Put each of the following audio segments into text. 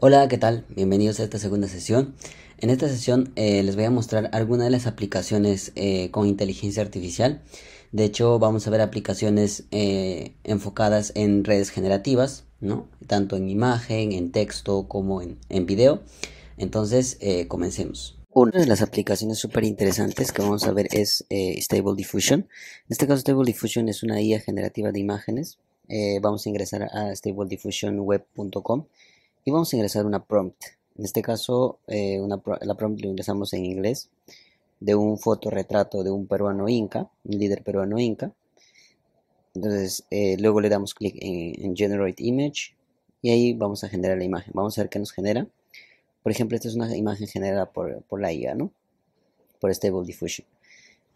Hola, ¿qué tal? Bienvenidos a esta segunda sesión. En esta sesión eh, les voy a mostrar algunas de las aplicaciones eh, con inteligencia artificial. De hecho, vamos a ver aplicaciones eh, enfocadas en redes generativas, ¿no? Tanto en imagen, en texto, como en, en video. Entonces, comencemos. Una de las aplicaciones súper interesantes que vamos a ver es Stable Diffusion. En este caso, Stable Diffusion es una IA generativa de imágenes. vamos a ingresar a stablediffusionweb.com y vamos a ingresar una prompt. En este caso, eh, la prompt la ingresamos en inglés de un fotorretrato de un peruano inca, un líder peruano inca. Entonces, eh, luego le damos clic en, Generate Image y ahí vamos a generar la imagen. Vamos a ver qué nos genera. Por ejemplo, esta es una imagen generada por, la IA, ¿no? Por Stable este Diffusion.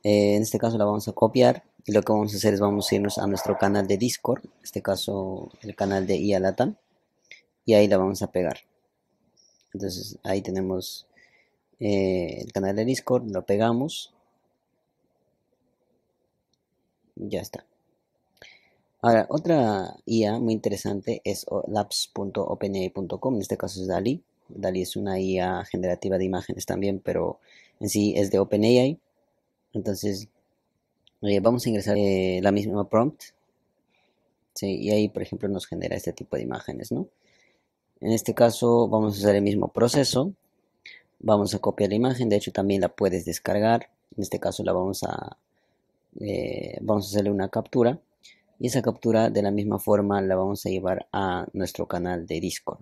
Eh, en este caso la vamos a copiar y lo que vamos a hacer es vamos a irnos a nuestro canal de Discord, en este caso el canal de IA Latam y ahí la vamos a pegar entonces ahí tenemos eh, el canal de discord lo pegamos ya está ahora otra IA muy interesante es labs.openai.com en este caso es DALI DALI es una IA generativa de imágenes también pero en sí es de OpenAI entonces eh, vamos a ingresar eh, la misma prompt ¿sí? y ahí por ejemplo nos genera este tipo de imágenes no en este caso vamos a hacer el mismo proceso. Vamos a copiar la imagen, de hecho también la puedes descargar. En este caso la vamos a, eh, vamos a hacerle una captura. Y esa captura de la misma forma la vamos a llevar a nuestro canal de Discord.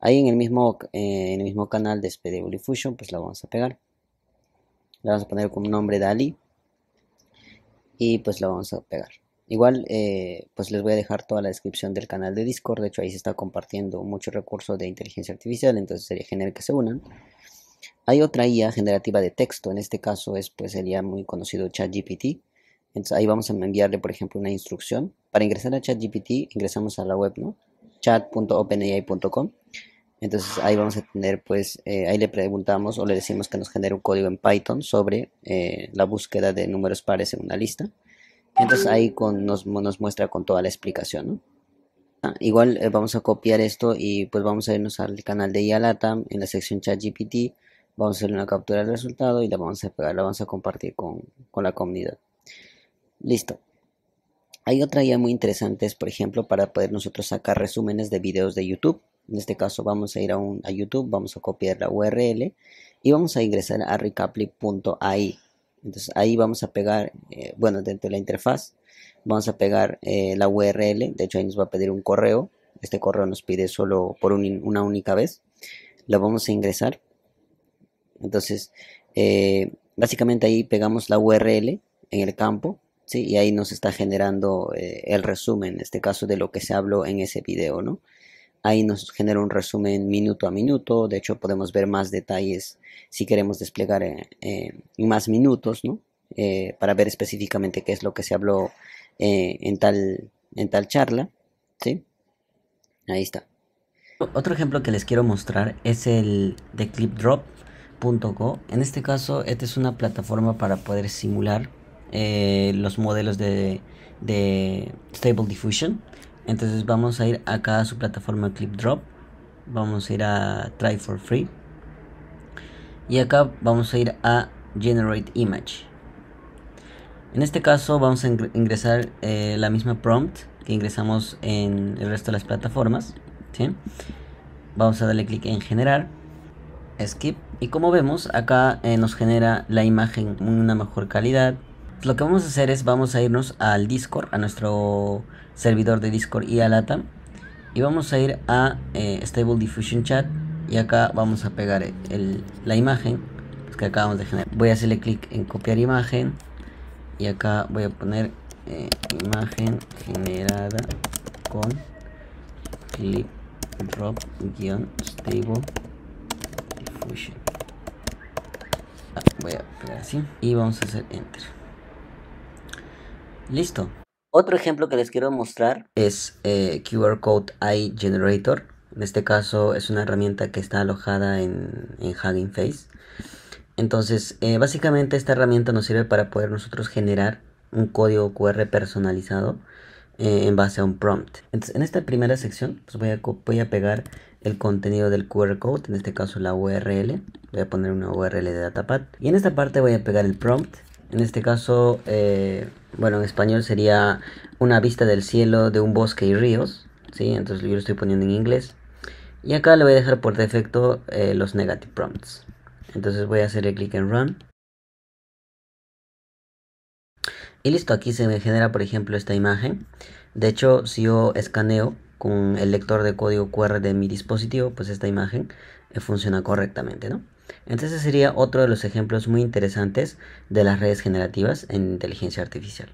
Ahí en el, mismo, eh, en el mismo canal de SPD pues la vamos a pegar. La vamos a poner con nombre Dali. Y pues la vamos a pegar. Igual, eh, pues les voy a dejar toda la descripción del canal de Discord. De hecho, ahí se está compartiendo mucho recurso de inteligencia artificial, entonces sería genial que se unan. Hay otra IA generativa de texto, en este caso es pues el IA muy conocido ChatGPT. Entonces ahí vamos a enviarle, por ejemplo, una instrucción. Para ingresar a ChatGPT, ingresamos a la web, ¿no? chat.openai.com. Entonces ahí vamos a tener, pues, eh, ahí le preguntamos o le decimos que nos genere un código en Python sobre eh, la búsqueda de números pares en una lista. Entonces ahí con, nos, muestra con toda la explicación, ah, igual eh, vamos a copiar esto y pues vamos a irnos al canal de Yalatam en la sección ChatGPT. Vamos a hacer una captura del resultado y la vamos a pegar, la vamos a compartir con, con la comunidad. Listo. Hay otra idea muy interesante, es, por ejemplo, para poder nosotros sacar resúmenes de videos de YouTube. En este caso vamos a ir a, un, a YouTube, vamos a copiar la URL y vamos a ingresar a recapli.ai. Entonces ahí vamos a pegar, eh, bueno, dentro de la interfaz, vamos a pegar eh, la URL. De hecho, ahí nos va a pedir un correo. Este correo nos pide solo por una única vez. La vamos a ingresar. Entonces, eh, básicamente ahí pegamos la URL en el campo. ¿sí? Y ahí nos está generando el resumen, en este caso, de lo que se habló en ese video, ¿no? Ahí nos genera un resumen minuto a minuto. De hecho, podemos ver más detalles si queremos desplegar eh, eh, más minutos, ¿no? Eh, para ver específicamente qué es lo que se habló en, tal, en tal charla. ¿sí? Ahí está. Otro ejemplo que les quiero mostrar es el de clipdrop.co. En este caso, esta es una plataforma para poder simular los modelos de, de Stable Diffusion. Entonces vamos a ir acá a su plataforma ClipDrop. Vamos a ir a Try for Free. Y acá vamos a ir a Generate Image. En este caso vamos a ingresar eh, la misma prompt que ingresamos en el resto de las plataformas. Vamos a darle clic en generar, skip y como vemos acá eh, nos genera la imagen una mejor calidad, lo que vamos a hacer es vamos a irnos al Discord, a nuestro servidor de Discord y a Lata Y vamos a ir a eh, Stable Diffusion Chat y acá vamos a pegar la imagen que acabamos de generar. Voy a hacerle clic en copiar imagen y acá voy a poner eh, imagen generada con clip drop guión stable diffusion. Ah, voy a pegar así y vamos a hacer enter. Listo. Otro ejemplo que les quiero mostrar es eh, QR Code AI Generator. En este caso es una herramienta que está alojada en, Hugging Face. Entonces, eh, básicamente esta herramienta nos sirve para poder nosotros generar un código QR personalizado eh, en base a un prompt. Entonces, en esta primera sección pues voy, a, voy a pegar el contenido del QR code, en este caso la URL. Voy a poner una URL de Datapad. Y en esta parte voy a pegar el prompt en este caso, eh, bueno, en español sería una vista del cielo de un bosque y ríos. ¿sí? Entonces yo lo estoy poniendo en inglés. Y acá le voy a dejar por defecto eh, los negative prompts. Entonces voy a hacerle clic en Run. Y listo, aquí se me genera por ejemplo esta imagen. De hecho, si yo escaneo con el lector de código QR de mi dispositivo, pues esta imagen eh, funciona correctamente, ¿no? Entonces sería otro de los ejemplos muy interesantes de las redes generativas en inteligencia artificial.